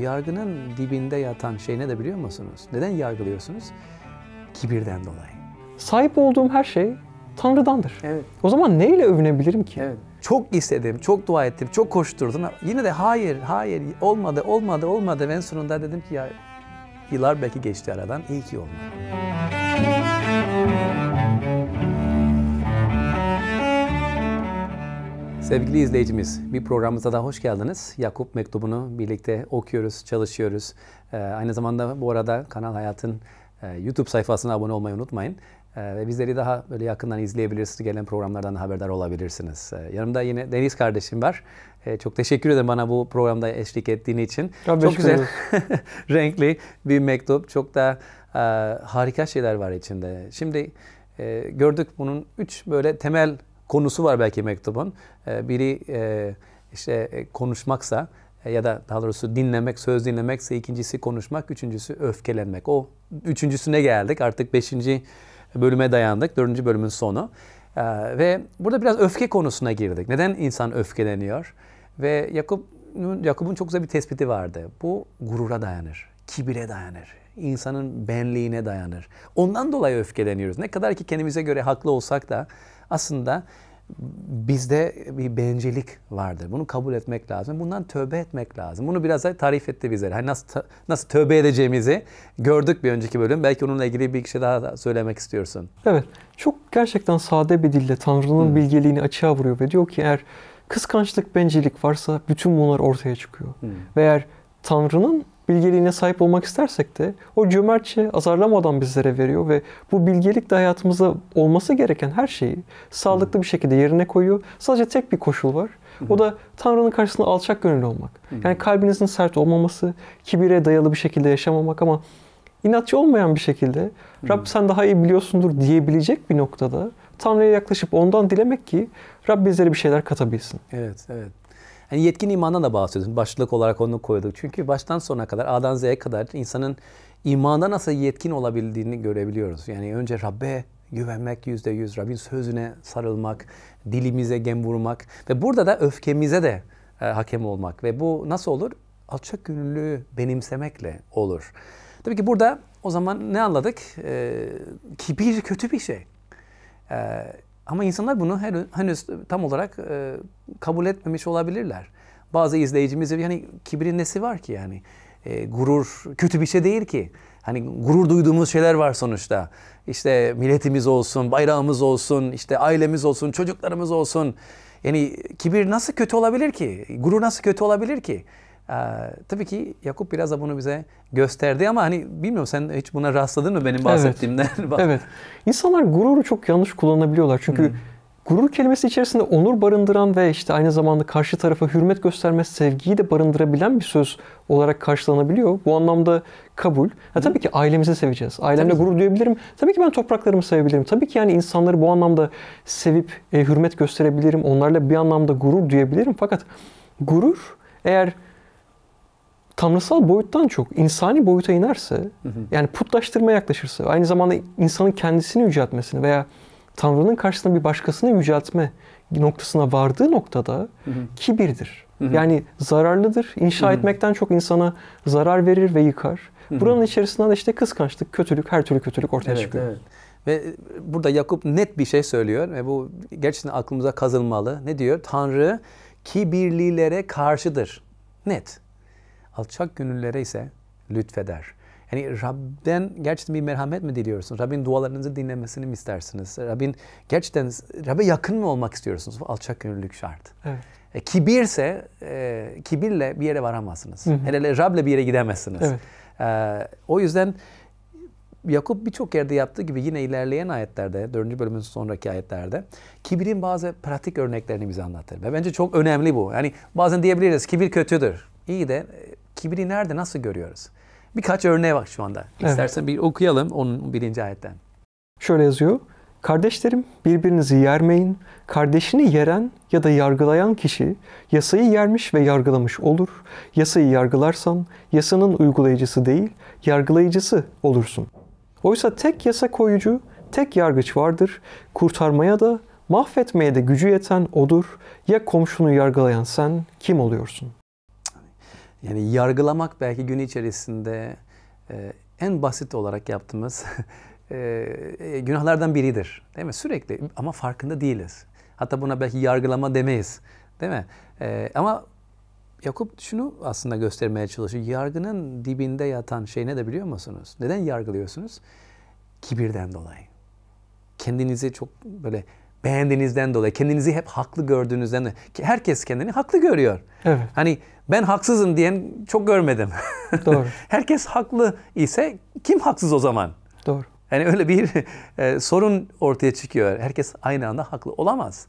Yargının dibinde yatan şey ne de biliyor musunuz? Neden yargılıyorsunuz? Kibirden dolayı. Sahip olduğum her şey Tanrı'dandır. Evet. O zaman neyle övünebilirim ki? Evet. Çok istedim, çok dua ettim, çok koşturdum. Yine de hayır, hayır olmadı, olmadı, olmadı. Ben sonunda dedim ki ya yıllar belki geçti aradan. iyi ki olmadı. Sevgili izleyicimiz, bir programımıza da hoş geldiniz. Yakup mektubunu birlikte okuyoruz, çalışıyoruz. Ee, aynı zamanda bu arada Kanal Hayat'ın e, YouTube sayfasına abone olmayı unutmayın. Ee, ve bizleri daha böyle yakından izleyebilirsiniz, gelen programlardan haberdar olabilirsiniz. Ee, yanımda yine Deniz kardeşim var. Ee, çok teşekkür ederim bana bu programda eşlik ettiğin için. Kardeş çok güzel, renkli bir mektup. Çok da e, harika şeyler var içinde. Şimdi e, gördük bunun üç böyle temel konusu var belki mektubun. Ee, biri e, işte e, konuşmaksa e, ya da daha doğrusu dinlemek, söz dinlemekse ikincisi konuşmak, üçüncüsü öfkelenmek. O üçüncüsüne geldik. Artık beşinci bölüme dayandık. Dördüncü bölümün sonu. Ee, ve burada biraz öfke konusuna girdik. Neden insan öfkeleniyor? Ve Yakup Yakup'un çok güzel bir tespiti vardı. Bu gurura dayanır, kibire dayanır, insanın benliğine dayanır. Ondan dolayı öfkeleniyoruz. Ne kadar ki kendimize göre haklı olsak da aslında bizde bir bencillik vardır. Bunu kabul etmek lazım. Bundan tövbe etmek lazım. Bunu biraz da tarif etti bize. Hani nasıl nasıl tövbe edeceğimizi gördük bir önceki bölüm. Belki onunla ilgili bir şey daha söylemek istiyorsun. Evet. Çok gerçekten sade bir dille Tanrı'nın hmm. bilgeliğini açığa vuruyor ve diyor ki eğer kıskançlık, bencillik varsa bütün bunlar ortaya çıkıyor. Hmm. Ve eğer Tanrı'nın bilgeliğine sahip olmak istersek de o cömertçe azarlamadan bizlere veriyor ve bu bilgelik de hayatımızda olması gereken her şeyi sağlıklı bir şekilde yerine koyuyor. Sadece tek bir koşul var. O da Tanrı'nın karşısında alçak gönüllü olmak. Yani kalbinizin sert olmaması, kibire dayalı bir şekilde yaşamamak ama inatçı olmayan bir şekilde Rabb sen daha iyi biliyorsundur diyebilecek bir noktada Tanrı'ya yaklaşıp ondan dilemek ki Rabb bizlere bir şeyler katabilsin. Evet, evet. Hani yetkin imandan da bahsediyorsun. Başlık olarak onu koyduk. Çünkü baştan sona kadar A'dan Z'ye kadar insanın imanda nasıl yetkin olabildiğini görebiliyoruz. Yani önce Rabbe güvenmek yüzde yüz, Rabbin sözüne sarılmak, dilimize gem vurmak ve burada da öfkemize de e, hakem olmak. Ve bu nasıl olur? Alçak gönüllü benimsemekle olur. Tabii ki burada o zaman ne anladık? E, kibir kötü bir şey. E, ama insanlar bunu henüz tam olarak e, kabul etmemiş olabilirler. Bazı izleyicimiz yani kibrin nesi var ki yani? E, gurur kötü bir şey değil ki. Hani gurur duyduğumuz şeyler var sonuçta. İşte milletimiz olsun, bayrağımız olsun, işte ailemiz olsun, çocuklarımız olsun. Yani kibir nasıl kötü olabilir ki? Gurur nasıl kötü olabilir ki? Ee, tabii ki Yakup biraz da bunu bize gösterdi ama hani bilmiyorum sen hiç buna rastladın mı benim bahsettiğimden? Evet. evet. İnsanlar gururu çok yanlış kullanabiliyorlar. Çünkü hmm. gurur kelimesi içerisinde onur barındıran ve işte aynı zamanda karşı tarafa hürmet gösterme, sevgiyi de barındırabilen bir söz olarak karşılanabiliyor. Bu anlamda kabul. Ha, hmm. tabii ki ailemizi seveceğiz. Ailemle gurur duyabilirim. Tabii ki ben topraklarımı sevebilirim. Tabii ki yani insanları bu anlamda sevip e, hürmet gösterebilirim. Onlarla bir anlamda gurur duyabilirim. Fakat gurur eğer tanrısal boyuttan çok insani boyuta inerse, hı hı. yani putlaştırmaya yaklaşırsa, aynı zamanda insanın kendisini yüceltmesini veya Tanrı'nın karşısında bir başkasını yüceltme noktasına vardığı noktada hı hı. kibirdir. Hı hı. Yani zararlıdır. İnşa hı hı. etmekten çok insana zarar verir ve yıkar. Hı hı. Buranın içerisinden de işte kıskançlık, kötülük, her türlü kötülük ortaya evet, çıkıyor. Evet. Ve e, burada Yakup net bir şey söylüyor ve bu gerçekten aklımıza kazınmalı. Ne diyor? Tanrı kibirlilere karşıdır. Net. Alçak gönüllere ise lütfeder. Yani Rab'den gerçekten bir merhamet mi diliyorsunuz? Rab'in dualarınızı dinlemesini mi istersiniz? Rab'in gerçekten Rab'e yakın mı olmak istiyorsunuz? Bu alçak gönüllülük şart. Evet. E, kibirse e, kibirle bir yere varamazsınız. Hı hı. Hele hele Rab'le bir yere gidemezsiniz. Evet. E, o yüzden Yakup birçok yerde yaptığı gibi yine ilerleyen ayetlerde, 4. bölümün sonraki ayetlerde kibirin bazı pratik örneklerini bize anlatır. Ve bence çok önemli bu. Yani bazen diyebiliriz kibir kötüdür. İyi de e, kibri nerede, nasıl görüyoruz? Birkaç örneğe bak şu anda. İstersen evet. bir okuyalım onun birinci ayetten. Şöyle yazıyor. Kardeşlerim birbirinizi yermeyin. Kardeşini yeren ya da yargılayan kişi yasayı yermiş ve yargılamış olur. Yasayı yargılarsan yasanın uygulayıcısı değil, yargılayıcısı olursun. Oysa tek yasa koyucu, tek yargıç vardır. Kurtarmaya da, mahvetmeye de gücü yeten odur. Ya komşunu yargılayan sen kim oluyorsun? Yani yargılamak belki gün içerisinde e, en basit olarak yaptığımız e, e, günahlardan biridir. Değil mi? Sürekli ama farkında değiliz. Hatta buna belki yargılama demeyiz. Değil mi? E, ama Yakup şunu aslında göstermeye çalışıyor. Yargının dibinde yatan şey ne de biliyor musunuz? Neden yargılıyorsunuz? Kibirden dolayı. Kendinizi çok böyle beğendiğinizden dolayı, kendinizi hep haklı gördüğünüzden dolayı. Herkes kendini haklı görüyor. Evet. Hani ben haksızım diyen çok görmedim. Doğru. Herkes haklı ise kim haksız o zaman? Doğru. Yani öyle bir e, sorun ortaya çıkıyor. Herkes aynı anda haklı olamaz.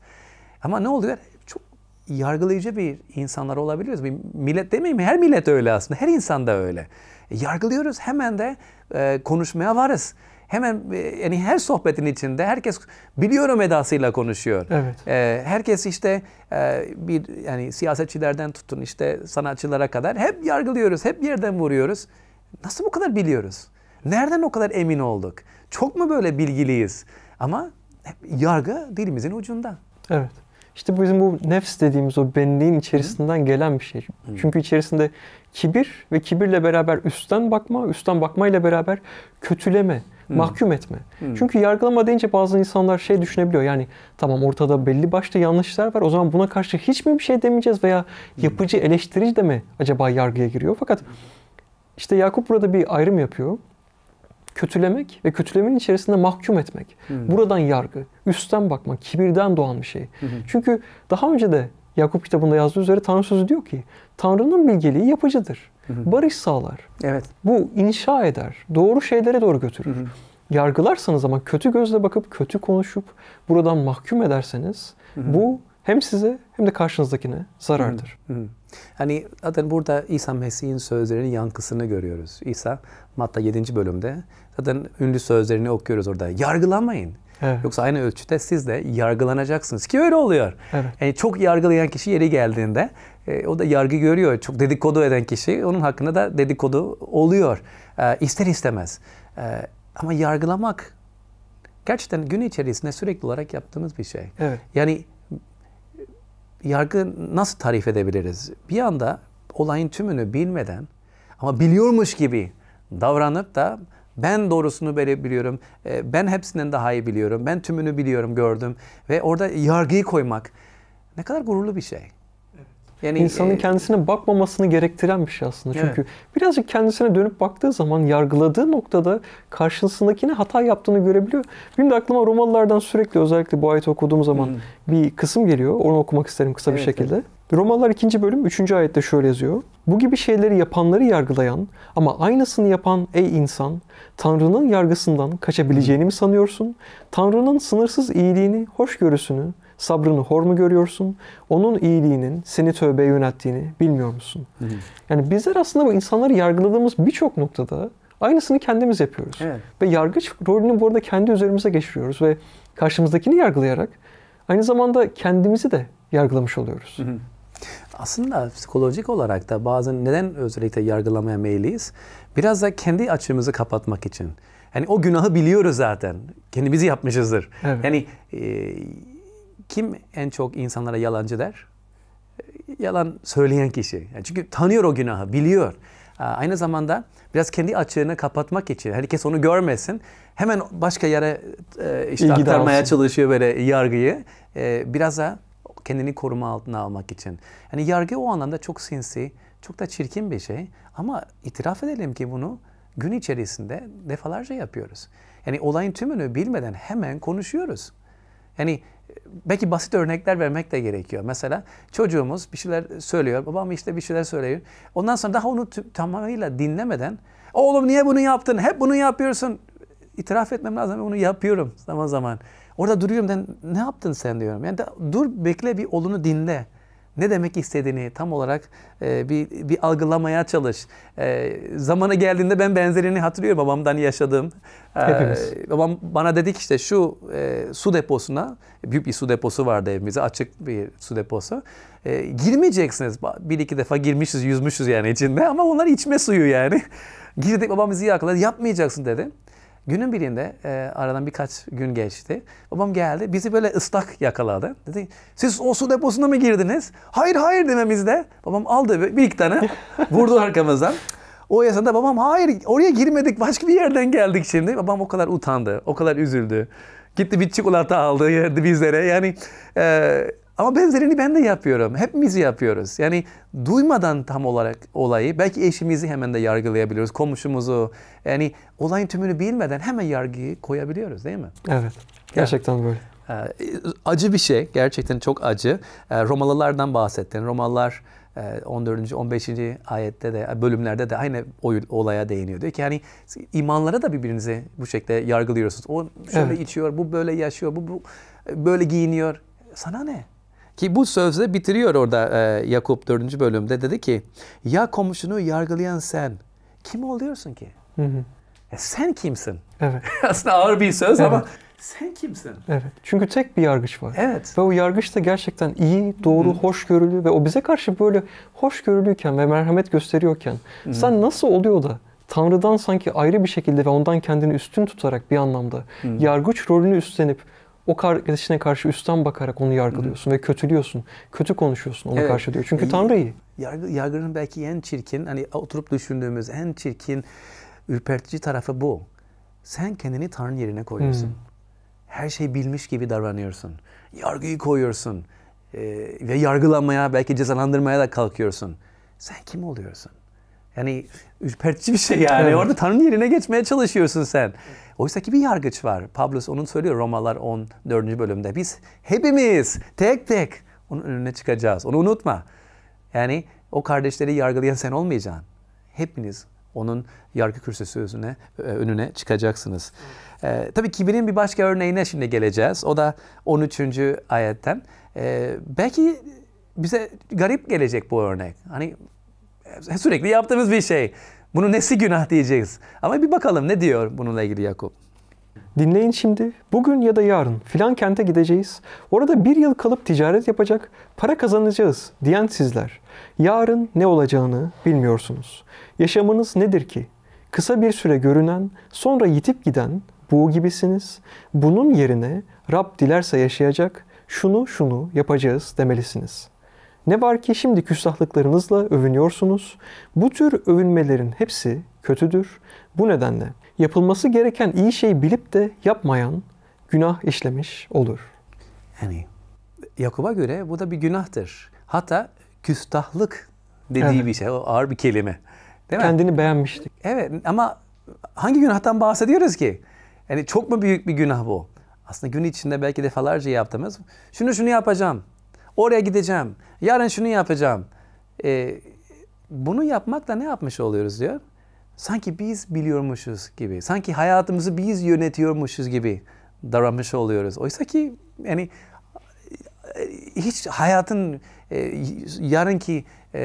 Ama ne oluyor? Çok yargılayıcı bir insanlar olabiliyoruz. Bir millet demeyeyim her millet öyle aslında. Her insan da öyle. E, yargılıyoruz hemen de e, konuşmaya varız hemen e, yani her sohbetin içinde herkes biliyorum edasıyla konuşuyor. Evet. E, herkes işte e, bir yani siyasetçilerden tutun işte sanatçılara kadar hep yargılıyoruz, hep yerden vuruyoruz. Nasıl bu kadar biliyoruz? Nereden o kadar emin olduk? Çok mu böyle bilgiliyiz? Ama hep yargı dilimizin ucunda. Evet. İşte bizim bu nefs dediğimiz o benliğin içerisinden Hı. gelen bir şey. Hı. Çünkü içerisinde kibir ve kibirle beraber üstten bakma, üstten bakmayla beraber kötüleme, Hmm. Mahkum etme. Hmm. Çünkü yargılama deyince bazı insanlar şey düşünebiliyor. Yani tamam ortada belli başta yanlışlar var. O zaman buna karşı hiç mi bir şey demeyeceğiz veya hmm. yapıcı eleştirici de mi acaba yargıya giriyor? Fakat işte Yakup burada bir ayrım yapıyor. Kötülemek ve kötülemenin içerisinde mahkum etmek. Hmm. Buradan yargı, üstten bakmak, kibirden doğan bir şey. Hmm. Çünkü daha önce de Yakup kitabında yazdığı üzere Tanrı sözü diyor ki Tanrı'nın bilgeliği yapıcıdır. Hı hı. Barış sağlar. Evet. Bu inşa eder. Doğru şeylere doğru götürür. Hı hı. Yargılarsanız ama kötü gözle bakıp kötü konuşup buradan mahkum ederseniz hı hı. bu hem size hem de karşınızdakine zarardır. Hı Hani zaten burada İsa Mesih'in sözlerinin yankısını görüyoruz. İsa Matta 7. bölümde zaten ünlü sözlerini okuyoruz orada. Yargılamayın. Evet. Yoksa aynı ölçüde siz de yargılanacaksınız ki öyle oluyor. Evet. Yani çok yargılayan kişi yeri geldiğinde e, o da yargı görüyor. Çok dedikodu eden kişi onun hakkında da dedikodu oluyor. E, ister istemez. E, ama yargılamak gerçekten gün içerisinde sürekli olarak yaptığımız bir şey. Evet. Yani yargı nasıl tarif edebiliriz? Bir anda olayın tümünü bilmeden ama biliyormuş gibi davranıp da ben doğrusunu biliyorum, e, ben hepsinden daha iyi biliyorum, ben tümünü biliyorum, gördüm ve orada yargıyı koymak ne kadar gururlu bir şey. Yani insanın e, kendisine bakmamasını gerektiren bir şey aslında. Çünkü evet. birazcık kendisine dönüp baktığı zaman yargıladığı noktada karşısındakine hata yaptığını görebiliyor. Benim de aklıma Romalılardan sürekli özellikle bu ayeti okuduğum zaman hmm. bir kısım geliyor. Onu okumak isterim kısa evet, bir şekilde. Evet. Romalılar 2. bölüm 3. ayette şöyle yazıyor. Bu gibi şeyleri yapanları yargılayan ama aynısını yapan ey insan Tanrı'nın yargısından kaçabileceğini mi sanıyorsun? Tanrı'nın sınırsız iyiliğini, hoşgörüsünü, sabrını hor mu görüyorsun? Onun iyiliğinin seni tövbeye yönettiğini bilmiyor musun? Hı hı. Yani bizler aslında bu insanları yargıladığımız birçok noktada aynısını kendimiz yapıyoruz. Evet. Ve yargıç rolünü bu arada kendi üzerimize geçiriyoruz ve karşımızdakini yargılayarak aynı zamanda kendimizi de yargılamış oluyoruz. Hı hı. Aslında psikolojik olarak da bazen neden özellikle yargılamaya meyilliyiz? Biraz da kendi açığımızı kapatmak için. Yani o günahı biliyoruz zaten. Kendimizi yapmışızdır. Evet. Yani e, kim en çok insanlara yalancı der? Ee, yalan söyleyen kişi. Yani çünkü tanıyor o günahı, biliyor. Aynı zamanda biraz kendi açığını kapatmak için, herkes hani onu görmesin. Hemen başka yere e, işte İlgi aktarmaya olsun. çalışıyor böyle yargıyı. Ee, biraz da kendini koruma altına almak için. Yani yargı o anlamda çok sinsi, çok da çirkin bir şey. Ama itiraf edelim ki bunu gün içerisinde defalarca yapıyoruz. Yani olayın tümünü bilmeden hemen konuşuyoruz. Yani belki basit örnekler vermek de gerekiyor. Mesela çocuğumuz bir şeyler söylüyor. Babam işte bir şeyler söylüyor. Ondan sonra daha onu tamamıyla dinlemeden oğlum niye bunu yaptın? Hep bunu yapıyorsun. İtiraf etmem lazım. Bunu yapıyorum zaman zaman. Orada duruyorum. Ben, ne yaptın sen diyorum. Yani da, dur bekle bir olunu dinle ne demek istediğini tam olarak e, bir, bir algılamaya çalış. E, zamana geldiğinde ben benzerini hatırlıyorum babamdan hani yaşadığım. E, babam bana dedik işte şu e, su deposuna, büyük bir su deposu vardı evimizde açık bir su deposu. E, girmeyeceksiniz. Bir iki defa girmişiz, yüzmüşüz yani içinde ama onlar içme suyu yani. Girdik babam bizi yakaladı. Yapmayacaksın dedi. Günün birinde e, aradan birkaç gün geçti. Babam geldi. Bizi böyle ıslak yakaladı. Dedi siz o su deposuna mı girdiniz? Hayır hayır dememizde. Babam aldı bir iki tane vurdu arkamızdan. O esnada babam hayır oraya girmedik başka bir yerden geldik şimdi. Babam o kadar utandı. O kadar üzüldü. Gitti bir çikolata aldı yerdi bizlere. Yani e, ama benzerini ben de yapıyorum. Hepimiz yapıyoruz. Yani duymadan tam olarak olayı belki eşimizi hemen de yargılayabiliyoruz. Komşumuzu. Yani olayın tümünü bilmeden hemen yargıyı koyabiliyoruz değil mi? Evet. Gerçekten evet. böyle. Ee, acı bir şey. Gerçekten çok acı. Ee, Romalılardan bahsettin. Romalılar 14. E, 15. ayette de bölümlerde de aynı olaya değiniyor. Diyor ki yani imanlara da birbirinizi bu şekilde yargılıyorsunuz. O şöyle evet. içiyor, bu böyle yaşıyor, bu, bu e, böyle giyiniyor. Sana ne? Ki bu sözle bitiriyor orada e, Yakup 4. bölümde. Dedi ki ya komşunu yargılayan sen kim oluyorsun ki? Hı hı. E sen kimsin? Evet. Aslında ağır bir söz evet. ama sen kimsin? Evet. Çünkü tek bir yargıç var. Evet. Ve o yargıç da gerçekten iyi, doğru, Hı. hoşgörülü ve o bize karşı böyle hoşgörülüyken ve merhamet gösteriyorken Hı. sen nasıl oluyor da Tanrı'dan sanki ayrı bir şekilde ve ondan kendini üstün tutarak bir anlamda Hı. yargıç rolünü üstlenip o kardeşine karşı üstten bakarak onu yargılıyorsun hı ve kötülüyorsun. Kötü konuşuyorsun ona evet. karşı diyor. Çünkü Tanrı iyi. Yargı, yargının belki en çirkin, hani oturup düşündüğümüz en çirkin, ürpertici tarafı bu. Sen kendini Tanrı'nın yerine koyuyorsun. hı Her şey bilmiş gibi davranıyorsun. Yargıyı koyuyorsun. Ee, ve yargılanmaya, belki cezalandırmaya da kalkıyorsun. Sen kim oluyorsun? Yani ürpertici bir şey yani. Evet. Orada Tanrı'nın yerine geçmeye çalışıyorsun sen. Evet. Oysa ki bir yargıç var. Paulus onun söylüyor Romalar 14. bölümde. Biz hepimiz tek tek onun önüne çıkacağız. Onu unutma. Yani o kardeşleri yargılayan sen olmayacaksın. Hepiniz onun yargı kürsüsü özüne, e, önüne çıkacaksınız. Evet. Ee, tabii kibrin bir başka örneğine şimdi geleceğiz. O da 13. ayetten. Ee, belki bize garip gelecek bu örnek. Hani e, sürekli yaptığımız bir şey. Bunu nesi günah diyeceğiz. Ama bir bakalım ne diyor bununla ilgili Yakup. Dinleyin şimdi. Bugün ya da yarın filan kente gideceğiz. Orada bir yıl kalıp ticaret yapacak, para kazanacağız diyen sizler. Yarın ne olacağını bilmiyorsunuz. Yaşamınız nedir ki? Kısa bir süre görünen, sonra yitip giden bu gibisiniz. Bunun yerine Rab dilerse yaşayacak, şunu şunu yapacağız demelisiniz.'' Ne var ki şimdi küstahlıklarınızla övünüyorsunuz. Bu tür övünmelerin hepsi kötüdür. Bu nedenle yapılması gereken iyi şeyi bilip de yapmayan günah işlemiş olur. Yani Yakup'a göre bu da bir günahtır. Hatta küstahlık dediği evet. bir şey. O ağır bir kelime. Değil Kendini mi? beğenmiştik. Evet ama hangi günahtan bahsediyoruz ki? Yani çok mu büyük bir günah bu? Aslında gün içinde belki defalarca yaptığımız şunu şunu yapacağım. Oraya gideceğim. Yarın şunu yapacağım. E, bunu yapmakla ne yapmış oluyoruz diyor. Sanki biz biliyormuşuz gibi. Sanki hayatımızı biz yönetiyormuşuz gibi davranmış oluyoruz. Oysa ki yani hiç hayatın e, yarınki e,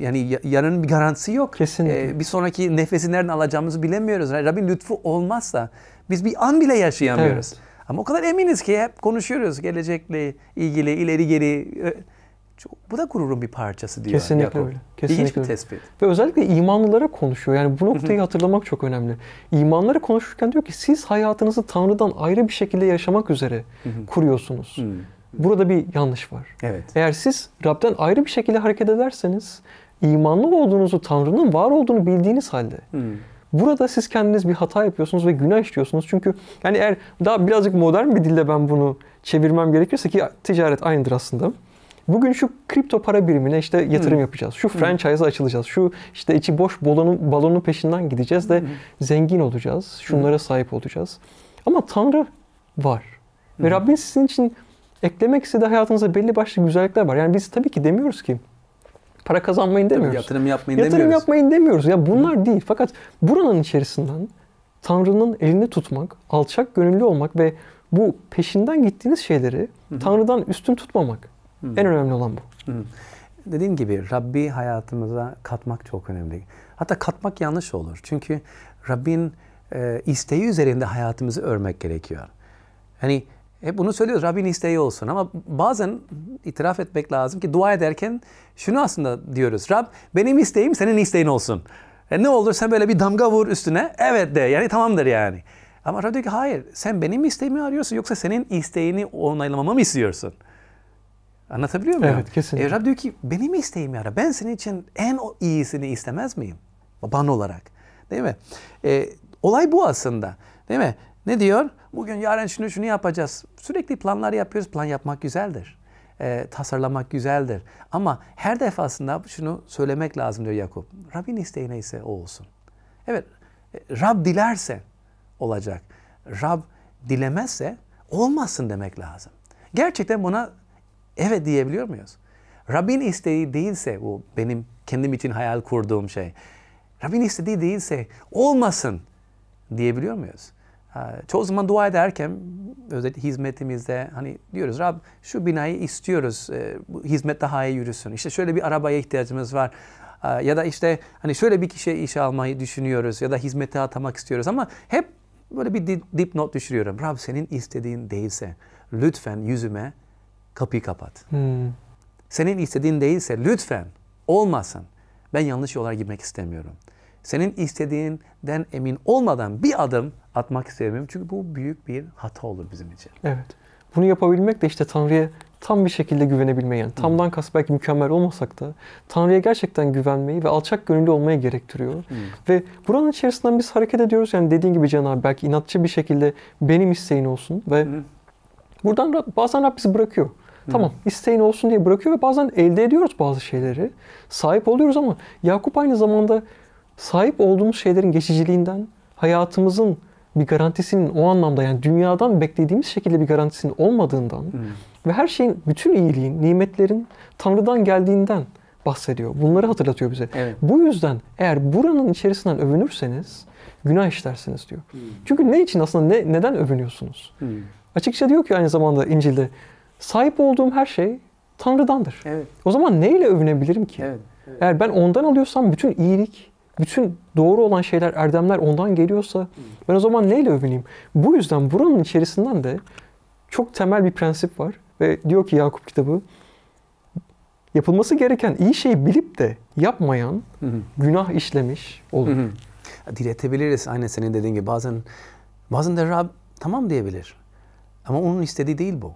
yani yarının bir garantisi yok. Kesinlikle. E, bir sonraki nefesi nereden alacağımızı bilemiyoruz. Rabbin lütfu olmazsa biz bir an bile yaşayamıyoruz. Evet. Ama o kadar eminiz ki hep konuşuyoruz gelecekle ilgili ileri geri. Bu da gururun bir parçası diyor Kesinlikle Yakup. öyle. Kesinlikle İlginç bir tespit. Ve özellikle imanlılara konuşuyor. Yani bu noktayı hatırlamak çok önemli. İmanlara konuşurken diyor ki siz hayatınızı Tanrı'dan ayrı bir şekilde yaşamak üzere kuruyorsunuz. Burada bir yanlış var. Evet. Eğer siz Rab'den ayrı bir şekilde hareket ederseniz imanlı olduğunuzu, Tanrı'nın var olduğunu bildiğiniz halde Burada siz kendiniz bir hata yapıyorsunuz ve günah işliyorsunuz. Çünkü yani eğer daha birazcık modern bir dilde ben bunu çevirmem gerekirse ki ticaret aynıdır aslında. Bugün şu kripto para birimine işte yatırım hmm. yapacağız. Şu hmm. franchise'a açılacağız. Şu işte içi boş balonun, balonun peşinden gideceğiz de hmm. zengin olacağız. Şunlara hmm. sahip olacağız. Ama Tanrı var. Ve hmm. Rabbin sizin için eklemek istediği hayatınıza belli başlı güzellikler var. Yani biz tabii ki demiyoruz ki para kazanmayın demiyoruz. Tabii yatırım yapmayın yatırım demiyoruz. yapmayın demiyoruz. Ya bunlar Hı. değil. Fakat buranın içerisinden Tanrı'nın elini tutmak, alçak gönüllü olmak ve bu peşinden gittiğiniz şeyleri Hı. Tanrı'dan üstün tutmamak. Hı. En önemli olan bu. Hı. Dediğim gibi Rabbi hayatımıza katmak çok önemli. Hatta katmak yanlış olur. Çünkü Rabbin e, isteği üzerinde hayatımızı örmek gerekiyor. Hani hep bunu söylüyoruz Rabbin isteği olsun ama bazen itiraf etmek lazım ki dua ederken şunu aslında diyoruz. Rab benim isteğim senin isteğin olsun. E ne olur sen böyle bir damga vur üstüne evet de yani tamamdır yani. Ama Rab diyor ki hayır sen benim isteğimi arıyorsun yoksa senin isteğini onaylamamı mı istiyorsun? Anlatabiliyor muyum? Evet kesinlikle. E, Rab diyor ki benim isteğimi ara ben senin için en o iyisini istemez miyim? Baban olarak değil mi? E, olay bu aslında değil mi? Ne diyor? Bugün yarın şunu şunu yapacağız. Sürekli planlar yapıyoruz. Plan yapmak güzeldir. E, tasarlamak güzeldir. Ama her defasında şunu söylemek lazım diyor Yakup. Rabbin isteği neyse o olsun. Evet e, Rab dilerse olacak. Rab dilemezse olmasın demek lazım. Gerçekten buna evet diyebiliyor muyuz? Rabbin isteği değilse bu benim kendim için hayal kurduğum şey. Rabbin istediği değilse olmasın diyebiliyor muyuz? çoğu zaman dua ederken özellikle hizmetimizde hani diyoruz Rab şu binayı istiyoruz e, bu hizmet daha iyi yürüsün. İşte şöyle bir arabaya ihtiyacımız var ya da işte hani şöyle bir kişiye iş almayı düşünüyoruz ya da hizmete atamak istiyoruz ama hep böyle bir dip not düşürüyorum. Rab senin istediğin değilse lütfen yüzüme kapıyı kapat. Hmm. Senin istediğin değilse lütfen olmasın. Ben yanlış yollara gitmek istemiyorum senin istediğinden emin olmadan bir adım atmak istemiyorum. Çünkü bu büyük bir hata olur bizim için. Evet. Bunu yapabilmek de işte Tanrı'ya tam bir şekilde güvenebilmeyi yani tamdan hmm. belki mükemmel olmasak da Tanrı'ya gerçekten güvenmeyi ve alçak gönüllü olmayı gerektiriyor. Hmm. Ve buranın içerisinden biz hareket ediyoruz. Yani dediğin gibi Can abi belki inatçı bir şekilde benim isteğin olsun ve hmm. buradan bazen Rab bırakıyor. Tamam isteğin olsun diye bırakıyor ve bazen elde ediyoruz bazı şeyleri. Sahip oluyoruz ama Yakup aynı zamanda sahip olduğumuz şeylerin geçiciliğinden, hayatımızın bir garantisinin o anlamda yani dünyadan beklediğimiz şekilde bir garantisinin olmadığından hmm. ve her şeyin bütün iyiliğin, nimetlerin Tanrı'dan geldiğinden bahsediyor. Bunları hatırlatıyor bize. Evet. Bu yüzden eğer buranın içerisinden övünürseniz günah işlersiniz diyor. Hmm. Çünkü ne için aslında ne, neden övünüyorsunuz? Hmm. Açıkça diyor ki aynı zamanda İncil'de sahip olduğum her şey Tanrı'dandır. Evet. O zaman neyle övünebilirim ki? Evet, evet. Eğer ben ondan alıyorsam bütün iyilik, bütün doğru olan şeyler, erdemler ondan geliyorsa ben o zaman neyle övüneyim? Bu yüzden buranın içerisinden de çok temel bir prensip var ve diyor ki Yakup kitabı yapılması gereken iyi şeyi bilip de yapmayan hı hı. günah işlemiş olur. Hı hı. Diretebiliriz aynı senin dediğin gibi bazen bazen de Rab tamam diyebilir. Ama onun istediği değil bu.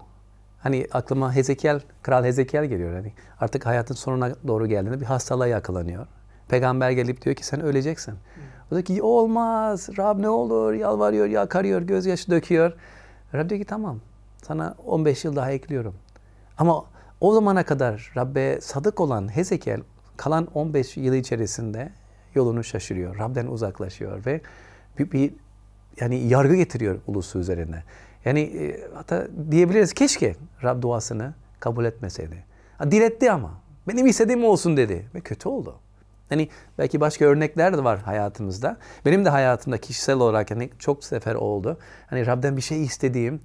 Hani aklıma Hezekiel, Kral Hezekiel geliyor. Hani artık hayatın sonuna doğru geldiğinde bir hastalığa yakalanıyor. Peygamber gelip diyor ki sen öleceksin. Hmm. O da ki olmaz. Rab ne olur yalvarıyor, yakarıyor, gözyaşı döküyor. Rab diyor ki tamam sana 15 yıl daha ekliyorum. Ama o zamana kadar Rabbe sadık olan Hezekiel kalan 15 yıl içerisinde yolunu şaşırıyor. Rab'den uzaklaşıyor ve bir, bir yani yargı getiriyor ulusu üzerine. Yani e, hatta diyebiliriz keşke Rab duasını kabul etmeseydi. Ha, diletti ama. Benim istediğim olsun dedi ve kötü oldu. Hani belki başka örnekler de var hayatımızda. Benim de hayatımda kişisel olarak hani çok sefer oldu. Hani Rab'den bir şey istediğim,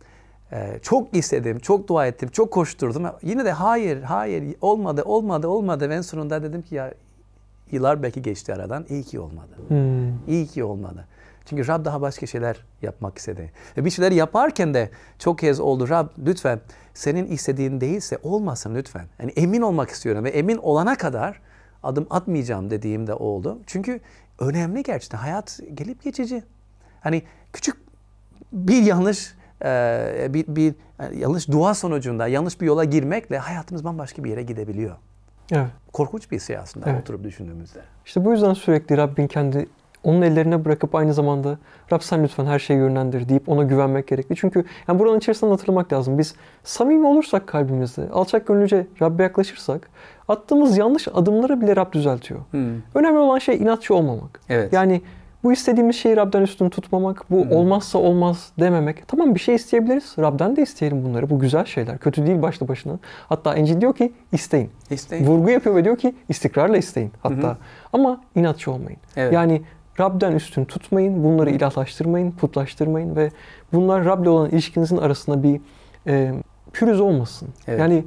e, çok istedim, çok dua ettim, çok koşturdum. Yine de hayır, hayır olmadı, olmadı, olmadı. Ben sonunda dedim ki ya yıllar belki geçti aradan. İyi ki olmadı. Hmm. İyi ki olmadı. Çünkü Rab daha başka şeyler yapmak istedi. Ve bir şeyler yaparken de çok kez oldu. Rab lütfen senin istediğin değilse olmasın lütfen. Yani emin olmak istiyorum ve emin olana kadar adım atmayacağım dediğim de oldu. Çünkü önemli gerçekten hayat gelip geçici. Hani küçük bir yanlış e, bir, bir yanlış dua sonucunda yanlış bir yola girmekle hayatımız bambaşka bir yere gidebiliyor. Evet. Korkunç bir şey aslında evet. oturup düşündüğümüzde. İşte bu yüzden sürekli Rabbin kendi onun ellerine bırakıp aynı zamanda Rab sen lütfen her şeyi yönlendir deyip ona güvenmek gerekli. Çünkü yani buranın içerisinden hatırlamak lazım. Biz samimi olursak kalbimizde, alçak gönlüce Rab'be yaklaşırsak attığımız yanlış adımları bile Rab düzeltiyor. Hmm. Önemli olan şey inatçı olmamak. Evet. Yani bu istediğimiz şeyi Rab'den üstün tutmamak, bu hmm. olmazsa olmaz dememek. Tamam bir şey isteyebiliriz. Rab'den de isteyelim bunları. Bu güzel şeyler. Kötü değil başlı başına. Hatta İncil diyor ki isteyin. İsteyin. Vurgu yapıyor ve diyor ki istikrarla isteyin hatta. Hmm. Ama inatçı olmayın. Evet. Yani Rab'den üstün tutmayın, bunları ilahlaştırmayın, putlaştırmayın ve bunlar Rab'le olan ilişkinizin arasında bir e, pürüz olmasın. Evet. Yani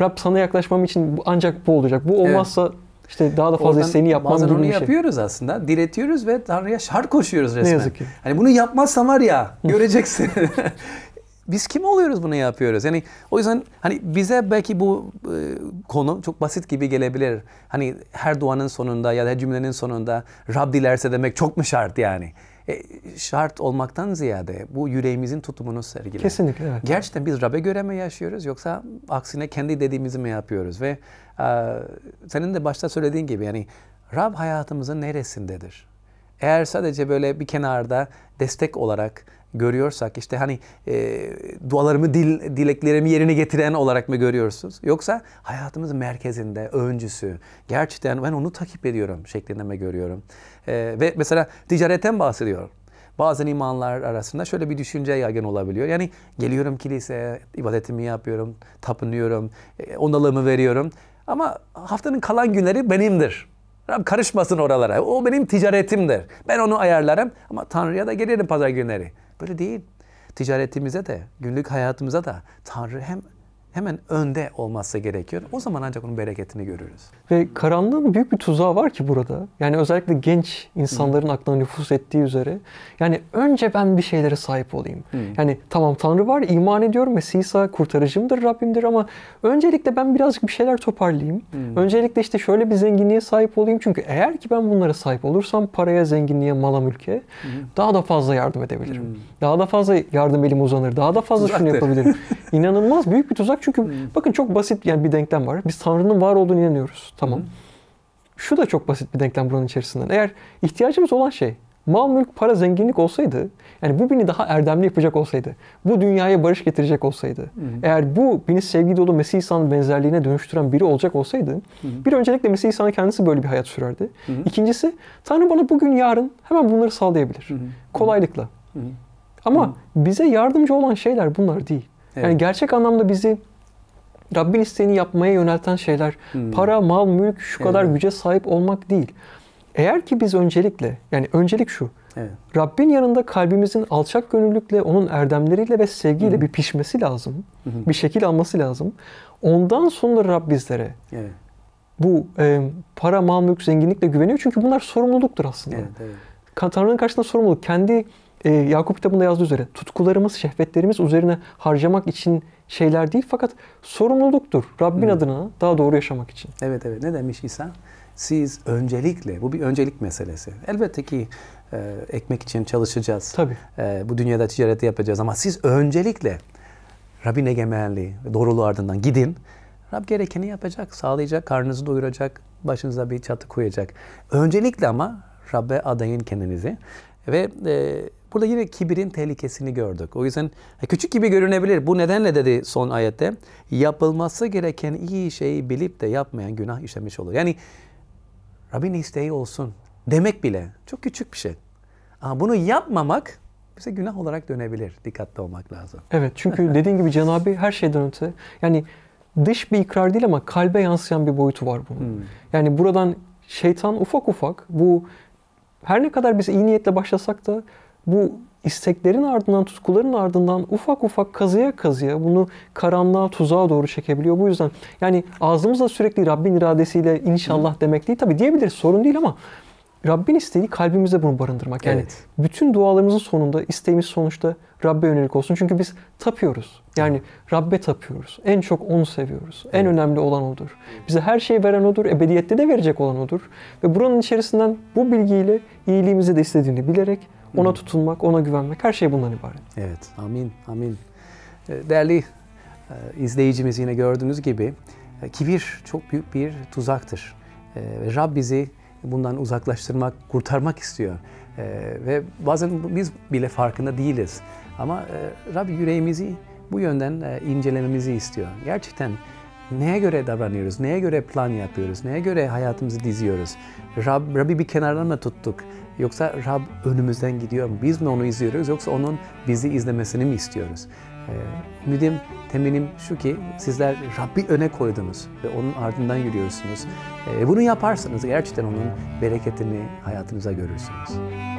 Rab sana yaklaşmam için ancak bu olacak. Bu olmazsa evet. işte daha da fazla seni yapmam gibi bir şey. yapıyoruz aslında. Diletiyoruz ve Tanrı'ya şart koşuyoruz resmen. Ne yazık ki. Hani bunu yapmazsam var ya göreceksin. biz kim oluyoruz bunu yapıyoruz? Yani o yüzden hani bize belki bu e, konu çok basit gibi gelebilir. Hani her duanın sonunda ya da her cümlenin sonunda Rab dilerse demek çok mu şart yani? E, şart olmaktan ziyade bu yüreğimizin tutumunu sergiler. Kesinlikle. Evet. Gerçekten biz Rab'e göre mi yaşıyoruz yoksa aksine kendi dediğimizi mi yapıyoruz? Ve e, senin de başta söylediğin gibi yani Rab hayatımızın neresindedir? Eğer sadece böyle bir kenarda destek olarak görüyorsak işte hani e, dualarımı dil, dileklerimi yerine getiren olarak mı görüyorsunuz? Yoksa hayatımızın merkezinde öncüsü gerçekten ben onu takip ediyorum şeklinde mi görüyorum? E, ve mesela ticaretten bahsediyorum. Bazen imanlar arasında şöyle bir düşünce yaygın olabiliyor. Yani geliyorum kiliseye, ibadetimi yapıyorum, tapınıyorum, e, onalımı veriyorum. Ama haftanın kalan günleri benimdir. Rab karışmasın oralara. O benim ticaretimdir. Ben onu ayarlarım ama Tanrı'ya da gelirim pazar günleri. Böyle değil. Ticaretimize de, günlük hayatımıza da Tanrı hem hemen önde olması gerekiyor. O zaman ancak onun bereketini görürüz. Ve karanlığın büyük bir tuzağı var ki burada. Yani özellikle genç insanların hmm. aklına nüfus ettiği üzere. Yani önce ben bir şeylere sahip olayım. Hmm. Yani tamam Tanrı var, iman ediyorum. Mesih İsa kurtarıcımdır, Rabbimdir ama öncelikle ben birazcık bir şeyler toparlayayım. Hmm. Öncelikle işte şöyle bir zenginliğe sahip olayım. Çünkü eğer ki ben bunlara sahip olursam paraya, zenginliğe, mala mülke hmm. daha da fazla yardım edebilirim. Hmm. Daha da fazla yardım elim uzanır. Daha da fazla Tuzaktır. şunu yapabilirim. İnanılmaz büyük bir tuzak çünkü hmm. bakın çok basit yani bir denklem var. Biz Tanrı'nın var olduğunu inanıyoruz. Tamam. Hmm. Şu da çok basit bir denklem buranın içerisinden. Eğer ihtiyacımız olan şey mal mülk para zenginlik olsaydı yani bu beni daha erdemli yapacak olsaydı bu dünyaya barış getirecek olsaydı hı eğer bu beni sevgi dolu Mesih İsa'nın benzerliğine dönüştüren biri olacak olsaydı hı bir öncelikle Mesih İsa'nın kendisi böyle bir hayat sürerdi. Hı İkincisi Tanrı bana bugün yarın hemen bunları sağlayabilir. Hı Kolaylıkla. Hı Ama hı bize yardımcı olan şeyler bunlar değil. Evet. Yani gerçek anlamda bizi Rabbin isteğini yapmaya yönelten şeyler. Hmm. Para, mal, mülk, şu evet. kadar güce sahip olmak değil. Eğer ki biz öncelikle, yani öncelik şu. Evet. Rabbin yanında kalbimizin alçak gönüllükle, onun erdemleriyle ve sevgiyle hı bir pişmesi lazım. hı Bir şekil alması lazım. Ondan sonra Rab bizlere evet. bu e, para, mal, mülk, zenginlikle güveniyor. Çünkü bunlar sorumluluktur aslında. Evet, evet. Tanrı'nın karşısında sorumluluk. Kendi e, Yakup kitabında yazdığı üzere tutkularımız, şehvetlerimiz üzerine harcamak için şeyler değil fakat sorumluluktur Rabbin hmm. adına daha doğru yaşamak için. Evet evet ne demiş İsa? Siz öncelikle, bu bir öncelik meselesi. Elbette ki e, ekmek için çalışacağız. Tabii. E, bu dünyada ticareti yapacağız ama siz öncelikle Rabbin egemenliği, doğruluğu ardından gidin. Rab gerekeni yapacak, sağlayacak, karnınızı doyuracak, başınıza bir çatı koyacak. Öncelikle ama Rabbe adayın kendinizi ve e, Burada yine kibirin tehlikesini gördük. O yüzden e, küçük gibi görünebilir. Bu nedenle dedi son ayette yapılması gereken iyi şeyi bilip de yapmayan günah işlemiş olur. Yani Rabbin isteği olsun demek bile çok küçük bir şey. Ama bunu yapmamak bize günah olarak dönebilir. Dikkatli olmak lazım. Evet çünkü dediğin gibi Cenab-ı her şeyden öte yani dış bir ikrar değil ama kalbe yansıyan bir boyutu var bunun. Hmm. Yani buradan şeytan ufak ufak bu her ne kadar biz iyi niyetle başlasak da bu isteklerin ardından, tutkuların ardından ufak ufak kazıya kazıya bunu karanlığa, tuzağa doğru çekebiliyor. Bu yüzden yani ağzımızla sürekli Rabbin iradesiyle inşallah demek değil. Tabi diyebiliriz sorun değil ama Rabbin istediği kalbimize bunu barındırmak. Yani evet. bütün dualarımızın sonunda isteğimiz sonuçta Rabbe yönelik olsun. Çünkü biz tapıyoruz. Yani Rabbe tapıyoruz. En çok onu seviyoruz. En evet. önemli olan odur. Bize her şeyi veren odur. Ebediyette de verecek olan odur. Ve buranın içerisinden bu bilgiyle iyiliğimizi de istediğini bilerek ona tutunmak, ona güvenmek her şey bundan ibaret. Evet. Amin. Amin. Ee, değerli e, izleyicimiz yine gördüğünüz gibi e, kibir çok büyük bir tuzaktır. E, ve Rab bizi bundan uzaklaştırmak, kurtarmak istiyor. Ve bazen biz bile farkında değiliz. Ama Rab yüreğimizi bu yönden incelememizi istiyor. Gerçekten neye göre davranıyoruz, neye göre plan yapıyoruz, neye göre hayatımızı diziyoruz. Rab, Rab'i bir kenardan mı tuttuk? Yoksa Rab önümüzden gidiyor mu? Biz mi onu izliyoruz yoksa onun bizi izlemesini mi istiyoruz? Ee, ümidim, temenim şu ki sizler Rabbi öne koydunuz ve onun ardından yürüyorsunuz. Ee, bunu yaparsanız gerçekten onun bereketini hayatınıza görürsünüz.